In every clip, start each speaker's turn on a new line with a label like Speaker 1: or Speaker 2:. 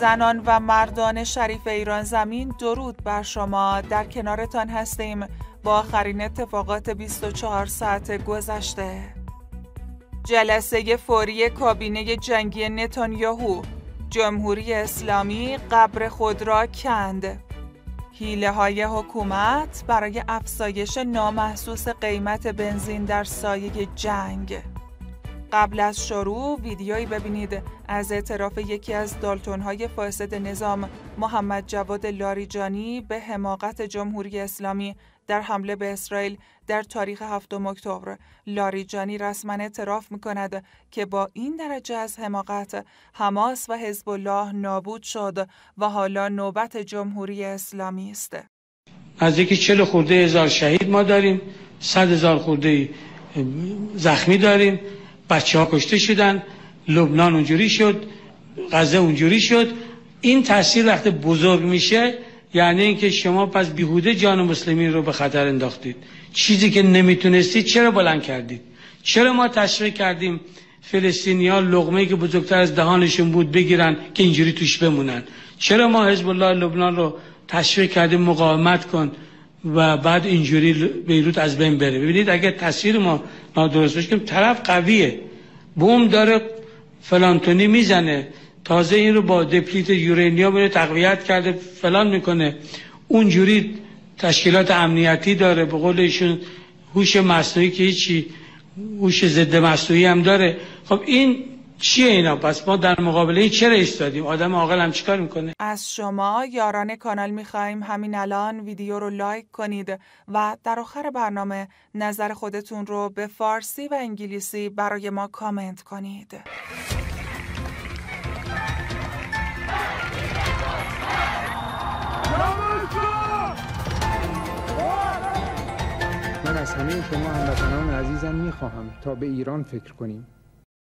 Speaker 1: زنان و مردان شریف ایران زمین درود بر شما در کنارتان هستیم با آخرین اتفاقات 24 ساعت گذشته جلسه فوری کابینه جنگی نتانیاهو جمهوری اسلامی قبر خود را کند حیله های حکومت برای افزایش نامحسوس قیمت بنزین در سایه جنگ قبل از شروع ویدیویی ببینید از اعتراف یکی از دالتونهای فاسد نظام محمد جواد لاریجانی به حماقت جمهوری اسلامی در حمله به اسرائیل در تاریخ 7 اکتبر لاریجانی رسما اعتراف میکند که با این درجه از حماقت حماس و حزب الله نابود شد و حالا نوبت جمهوری اسلامی است
Speaker 2: از یکی چل خورده هزار شهید ما داریم صد هزار خورده زخمی داریم بچه ها کشته شدن لبنان اونجوری شد غزه اونجوری شد این تاثیر وقتی بزرگ میشه یعنی اینکه شما پس بیهوده جان مسلمین رو به خطر انداختید چیزی که نمیتونستید چرا بلند کردید چرا ما تشویق کردیم فلسطینیا لقمه‌ای که بزرگتر از دهانشون بود بگیرن که اینجوری توش بمونن چرا ما حزب الله لبنان رو تشویق کردیم مقاومت کن و بعد اینجوری بیروت از بین بره ببینید اگه تصویر ما نادرست بشه طرف قویه بوم داره فلانتونی میزنه تازه این رو با دپلیت یورینیا رو تقویت کرده فلان میکنه اونجوری تشکیلات امنیتی داره به قول ایشون هوش مصنوعی که هیچی هوش ضد مصنوعی هم داره خب این چیه اینا پس ما در مقابله چرا ایستادیم آدم عاقل هم چیکار میکنه
Speaker 1: از شما یاران کانال میخواییم همین الان ویدیو رو لایک کنید و در آخر برنامه نظر خودتون رو به فارسی و انگلیسی برای ما کامنت کنید من از همه شما هموطنان عزیزم میخواهم تا به ایران
Speaker 2: فکر کنیم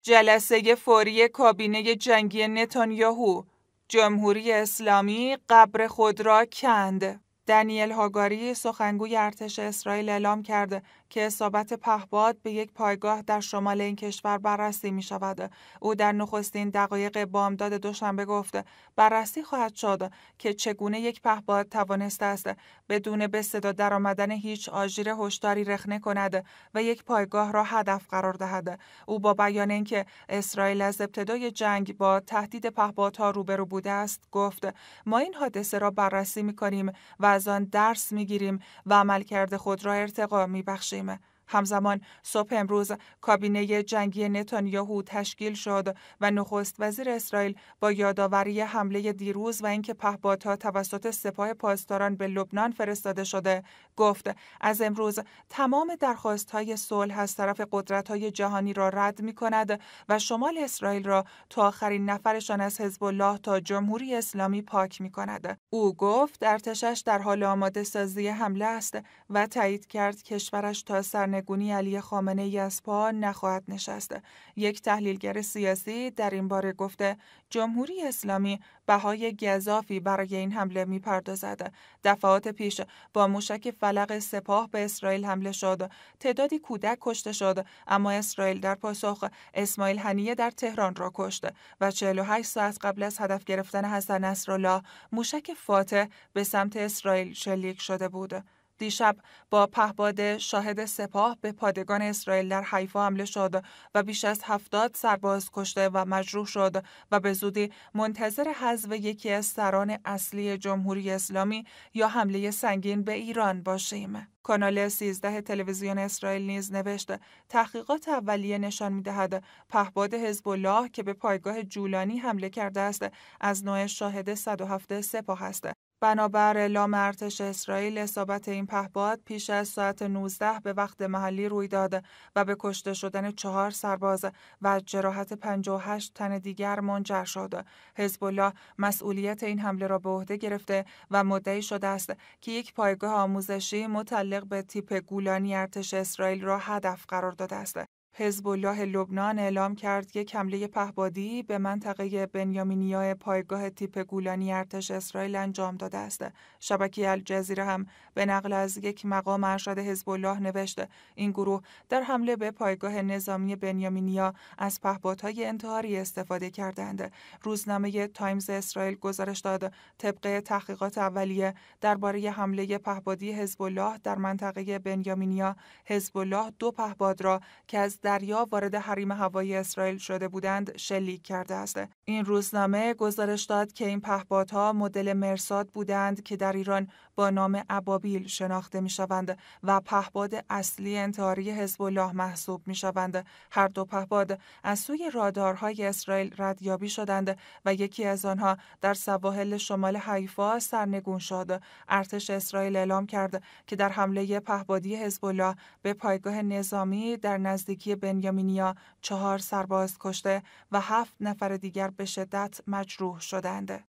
Speaker 1: جلسه فوری کابینه جنگی نتانیاهو جمهوری اسلامی قبر خود را کند دانیل هاگاری سخنگوی ارتش اسرائیل اعلام کرد که اصابت پهباد به یک پایگاه در شمال این کشور بررسی می شود. او در نخستین دقایق بامداد دوشنبه گفت بررسی خواهد شد که چگونه یک پهباد توانسته است بدون به صدا درآمدن هیچ آژیر هشداری رخنه کند و یک پایگاه را هدف قرار دهد. او با بیان اینکه اسرائیل از ابتدای جنگ با تهدید پهپادها روبرو بوده است گفت ما این حادثه را بررسی می کنیم و از آن درس می گیریم و عملکرد خود را ارتقا می بخشیم. teeme همزمان صبح امروز کابینه جنگی نتانیاهو تشکیل شد و نخست وزیر اسرائیل با یادآوری حمله دیروز و اینکه پهپادها توسط سپاه پاسداران به لبنان فرستاده شده گفت از امروز تمام درخواست های صلح از طرف قدرت های جهانی را رد می کند و شمال اسرائیل را تا آخرین نفرشان از حزب الله تا جمهوری اسلامی پاک می کند. او گفت ارتشش در حال آماده سازی حمله است و تایید کرد کشورش تا سرنوشت همگونی علی خامنه ای از پا نخواهد نشست. یک تحلیلگر سیاسی در این باره گفته جمهوری اسلامی بهای گذافی برای این حمله میپردازد. دفعات پیش با موشک فلق سپاه به اسرائیل حمله شد. تعدادی کودک کشته شد اما اسرائیل در پاسخ اسماعیل هنیه در تهران را کشت و 48 ساعت قبل از هدف گرفتن حسن نصرالله موشک فاتح به سمت اسرائیل شلیک شده بود. دیشب با پهباد شاهد سپاه به پادگان اسرائیل در حیفا حمله شد و بیش از هفتاد سرباز کشته و مجروح شد و به زودی منتظر حذف یکی از سران اصلی جمهوری اسلامی یا حمله سنگین به ایران باشیم. کانال 13 تلویزیون اسرائیل نیز نوشت تحقیقات اولیه نشان دهد پهباد حزب الله که به پایگاه جولانی حمله کرده است از نوع شاهد 107 سپاه است بنابر اعلام ارتش اسرائیل اصابت این پهپاد پیش از ساعت 19 به وقت محلی روی داده و به کشته شدن چهار سرباز و جراحت 58 تن دیگر منجر شد. حزب الله مسئولیت این حمله را به عهده گرفته و مدعی شده است که یک پایگاه آموزشی متعلق به تیپ گولانی ارتش اسرائیل را هدف قرار داده است. حزب الله لبنان اعلام کرد یک حمله پهبادی به منطقه بنیامینیا پایگاه تیپ گولانی ارتش اسرائیل انجام داده است. شبکه الجزیره هم به نقل از یک مقام ارشد حزب الله نوشته این گروه در حمله به پایگاه نظامی بنیامینیا از پهپادهای انتحاری استفاده کردند. روزنامه تایمز اسرائیل گزارش داد طبق تحقیقات اولیه درباره حمله پهبادی حزب الله در منطقه بنیامینیا حزب الله دو پهباد را که از دریا وارد حریم هوایی اسرائیل شده بودند شلیک کرده است. این روزنامه گزارش داد که این پهپادها مدل مرساد بودند که در ایران با نام ابابیل شناخته می شوند و پهباد اصلی انتحاری حزب الله محسوب می شوند. هر دو پهباد از سوی رادارهای اسرائیل ردیابی شدند و یکی از آنها در سواحل شمال حیفا سرنگون شد. ارتش اسرائیل اعلام کرد که در حمله پهبادی حزب الله به پایگاه نظامی در نزدیکی بنیامینیا چهار سرباز کشته و هفت نفر دیگر به شدت مجروح شدند.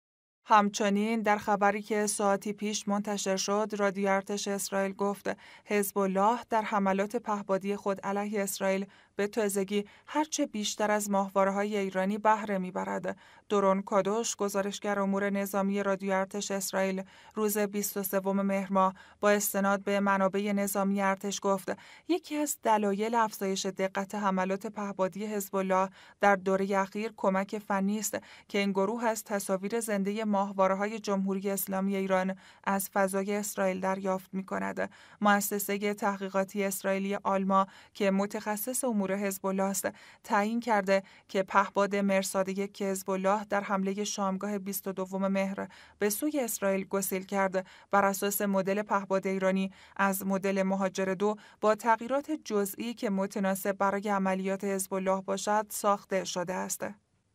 Speaker 1: همچنین در خبری که ساعتی پیش منتشر شد، رادیو ارتش اسرائیل گفت حزب الله در حملات پهبادی خود علیه اسرائیل به تازگی هرچه بیشتر از های ایرانی بهره میبرد. درون کادوش گزارشگر امور نظامی رادیو ارتش اسرائیل روز 23 مهر ماه با استناد به منابع نظامی ارتش گفت یکی از دلایل افزایش دقت حملات پهبادی حزب الله در دوره اخیر کمک فنی است که این گروه از تصاویر زنده های جمهوری اسلامی ایران از فضای اسرائیل دریافت میکند. کند. مؤسسه تحقیقاتی اسرائیلی آلما که متخصص جمهور حزب تعیین کرده که پهباد مرصاد یک حزب در حمله شامگاه 22 مهر به سوی اسرائیل گسیل کرد بر اساس مدل پهباد ایرانی از مدل مهاجر دو با تغییرات جزئی که متناسب برای عملیات حزب باشد ساخته شده است.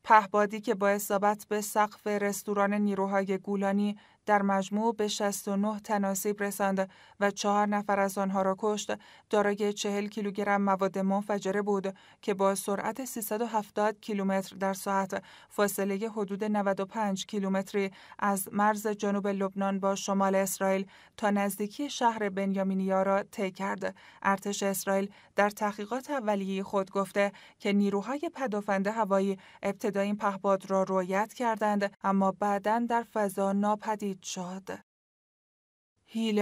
Speaker 1: پهبادی که با اصابت به سقف رستوران نیروهای گولانی در مجموع به 69 تناسیب رساند و چهار نفر از آنها را کشت دارای 40 کیلوگرم مواد منفجره بود که با سرعت 370 کیلومتر در ساعت فاصله حدود 95 کیلومتری از مرز جنوب لبنان با شمال اسرائیل تا نزدیکی شهر بنیامینیا را طی کرد ارتش اسرائیل در تحقیقات اولیه خود گفته که نیروهای پدافند هوایی ابتدا این پهپاد را رویت کردند اما بعدا در فضا ناپدید نابود شد.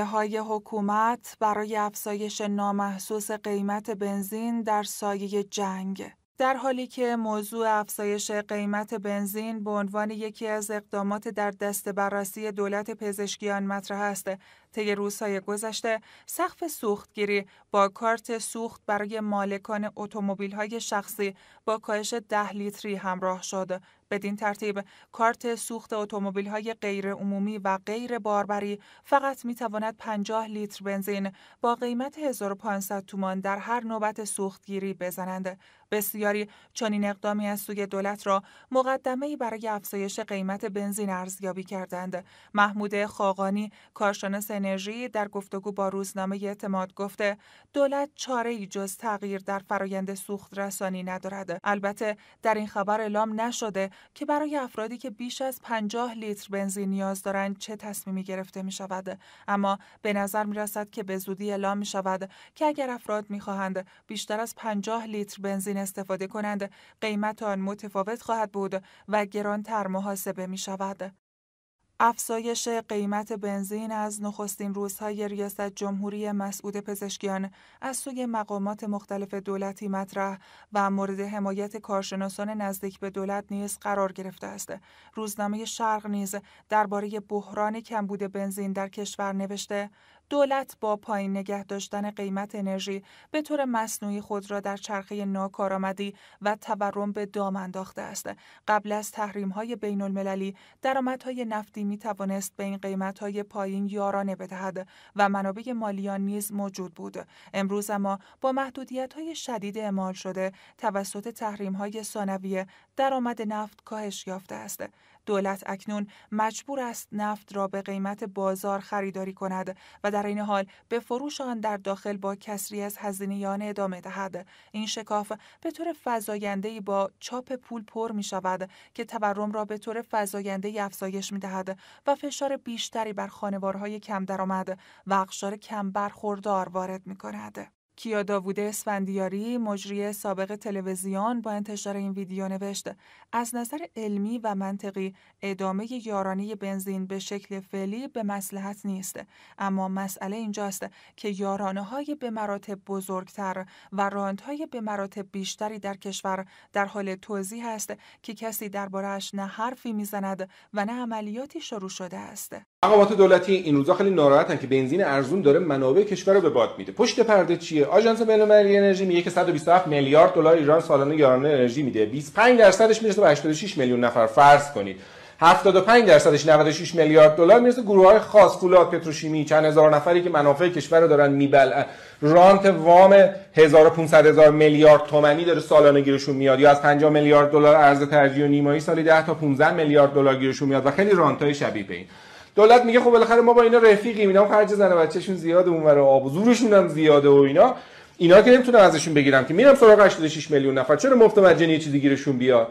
Speaker 1: های حکومت برای افزایش نامحسوس قیمت بنزین در سایه جنگ در حالی که موضوع افزایش قیمت بنزین به عنوان یکی از اقدامات در دست بررسی دولت پزشکیان مطرح است طی روزهای گذشته سقف سوختگیری با کارت سوخت برای مالکان اتومبیل‌های شخصی با کاهش 10 لیتری همراه شد. بدین ترتیب کارت سوخت اتومبیل‌های غیر عمومی و غیر باربری فقط می‌تواند 50 لیتر بنزین با قیمت 1500 تومان در هر نوبت سوختگیری بزنند. بسیاری چنین اقدامی از سوی دولت را مقدمه‌ای برای افزایش قیمت بنزین ارزیابی کردند. محمود خاقانی کارشناس انرژی در گفتگو با روزنامه اعتماد گفته دولت چاره جز تغییر در فرایند سوخت رسانی ندارد. البته در این خبر اعلام نشده که برای افرادی که بیش از 50 لیتر بنزین نیاز دارند چه تصمیمی گرفته می شود. اما به نظر می رسد که به زودی اعلام می شود که اگر افراد می خواهند بیشتر از 50 لیتر بنزین استفاده کنند قیمت آن متفاوت خواهد بود و گرانتر محاسبه می شود. افزایش قیمت بنزین از نخستین روزهای ریاست جمهوری مسعود پزشکیان از سوی مقامات مختلف دولتی مطرح و مورد حمایت کارشناسان نزدیک به دولت نیز قرار گرفته است. روزنامه شرق نیز درباره بحران کمبود بنزین در کشور نوشته دولت با پایین نگه داشتن قیمت انرژی به طور مصنوعی خود را در چرخه ناکارآمدی و تورم به دام انداخته است. قبل از تحریم های بین المللی درآمدهای نفتی می توانست به این قیمت های پایین یارانه بدهد و منابع مالیان نیز موجود بود. امروز اما با محدودیت های شدید اعمال شده توسط تحریم های ثانویه درآمد نفت کاهش یافته است. دولت اکنون مجبور است نفت را به قیمت بازار خریداری کند و در این حال به فروش آن در داخل با کسری از هزینیان ادامه دهد این شکاف به طور فزاینده با چاپ پول پر می شود که تورم را به طور فزاینده افزایش می دهد و فشار بیشتری بر خانوارهای کم درآمد و اقشار کم برخوردار وارد می کند. کیا داوود اسفندیاری مجری سابق تلویزیون با انتشار این ویدیو نوشت از نظر علمی و منطقی ادامه یارانه بنزین به شکل فعلی به مسلحت نیست اما مسئله اینجاست که یارانه های به مراتب بزرگتر و های به مراتب بیشتری در کشور در حال توضیح است که کسی دربارهش نه حرفی میزند و نه عملیاتی شروع شده است مقامات دولتی این روزا خیلی ناراحتن که بنزین ارزون داره منابع کشور رو به باد میده پشت پرده چیه آژانس بین‌المللی انرژی میگه که 127 میلیارد دلار ایران سالانه یارانه انرژی میده 25 درصدش میرسه به 86 میلیون نفر فرض کنید 75 درصدش 96 میلیارد دلار میرسه گروه های خاص فولاد پتروشیمی چند هزار نفری که منافع کشور رو دارن میبلن رانت وام 1500 هزار میلیارد تومانی داره سالانه گیرشون میاد یا از 50 میلیارد دلار ارز ترجیح و نیمایی سالی 10 تا 15 میلیارد دلار گیرشون میاد و خیلی رانت های شبیه به این دولت میگه خب بالاخره ما با اینا رفیقی اینا خرج زن بچهشون زیاد اونور آب و زورشون هم زیاده و اینا اینا که نمیتونم ازشون بگیرم که میرم سراغ 86 میلیون نفر چرا مفت مجانی یه چیزی گیرشون بیاد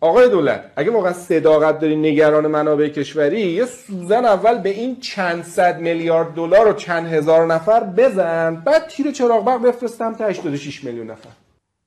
Speaker 1: آقای دولت اگه واقعا صداقت داری نگران منابع کشوری یه سوزن اول به این چند صد میلیارد دلار و چند هزار نفر بزن بعد تیر چراغ برق بفرستم تا 86 میلیون نفر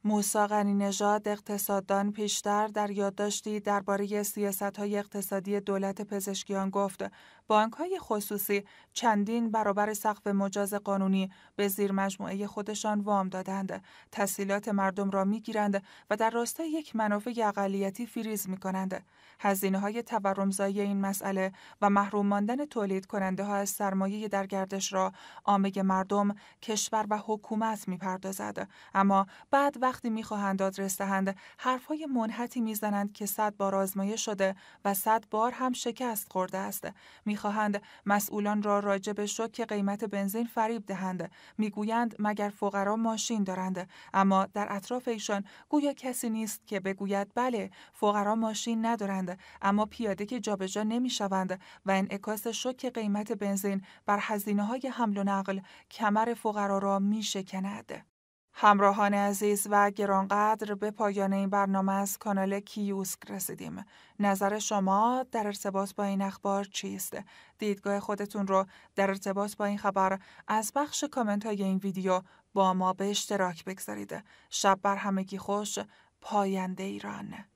Speaker 1: موسا نژاد اقتصاددان پیشتر در یادداشتی درباره سیاست‌های اقتصادی دولت پزشکیان گفت بانک های خصوصی چندین برابر سقف مجاز قانونی به زیر مجموعه خودشان وام دادند، تسهیلات مردم را می گیرند و در راستای یک منافع اقلیتی فریز می کنند. هزینه های تورمزایی این مسئله و محروم ماندن تولید کننده ها از سرمایه در گردش را آمگ مردم، کشور و حکومت می پردازد. اما بعد وقتی می خواهند آدرس دهند، حرفهای منحتی می زنند که صد بار آزمایه شده و صد بار هم شکست خورده است. می میخواهند مسئولان را راجع به شوک قیمت بنزین فریب دهند میگویند مگر فقرا ماشین دارند اما در اطراف ایشان گویا کسی نیست که بگوید بله فقرا ماشین ندارند اما پیاده که جابجا نمیشوند و انعکاس شوک قیمت بنزین بر هزینه های حمل و نقل کمر فقرا را میشکند همراهان عزیز و گرانقدر به پایان این برنامه از کانال کیوسک رسیدیم. نظر شما در ارتباط با این اخبار چیست؟ دیدگاه خودتون رو در ارتباط با این خبر از بخش کامنت های این ویدیو با ما به اشتراک بگذارید. شب بر همگی خوش پاینده ایران.